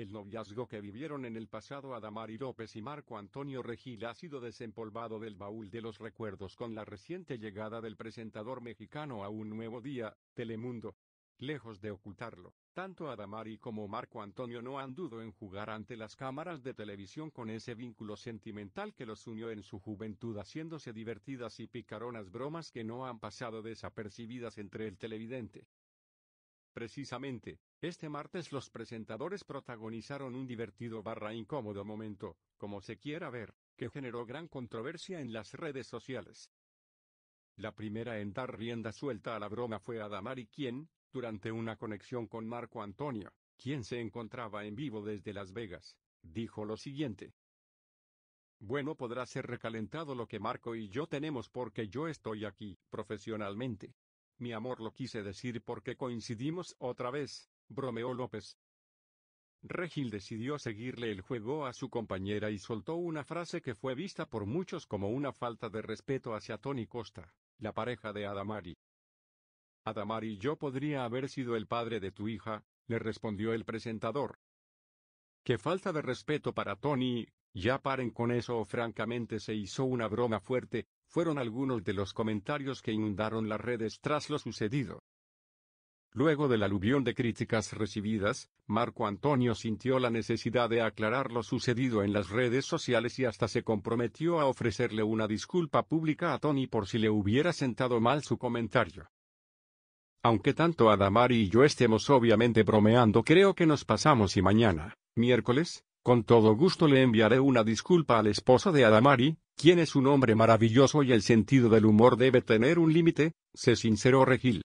El noviazgo que vivieron en el pasado Adamari López y Marco Antonio Regil ha sido desempolvado del baúl de los recuerdos con la reciente llegada del presentador mexicano a un nuevo día, Telemundo. Lejos de ocultarlo, tanto Adamari como Marco Antonio no han dudado en jugar ante las cámaras de televisión con ese vínculo sentimental que los unió en su juventud haciéndose divertidas y picaronas bromas que no han pasado desapercibidas entre el televidente. Precisamente, este martes los presentadores protagonizaron un divertido barra incómodo momento, como se quiera ver, que generó gran controversia en las redes sociales. La primera en dar rienda suelta a la broma fue Adamari quien, durante una conexión con Marco Antonio, quien se encontraba en vivo desde Las Vegas, dijo lo siguiente. Bueno, podrá ser recalentado lo que Marco y yo tenemos porque yo estoy aquí, profesionalmente, mi amor lo quise decir porque coincidimos otra vez, bromeó López. Regil decidió seguirle el juego a su compañera y soltó una frase que fue vista por muchos como una falta de respeto hacia Tony Costa, la pareja de Adamari. Adamari, yo podría haber sido el padre de tu hija, le respondió el presentador. Qué falta de respeto para Tony, ya paren con eso o francamente se hizo una broma fuerte, fueron algunos de los comentarios que inundaron las redes tras lo sucedido. Luego del aluvión de críticas recibidas, Marco Antonio sintió la necesidad de aclarar lo sucedido en las redes sociales y hasta se comprometió a ofrecerle una disculpa pública a Tony por si le hubiera sentado mal su comentario. Aunque tanto Adamari y yo estemos obviamente bromeando, creo que nos pasamos y mañana, miércoles, con todo gusto le enviaré una disculpa al esposo de Adamari, quien es un hombre maravilloso y el sentido del humor debe tener un límite, se sinceró Regil.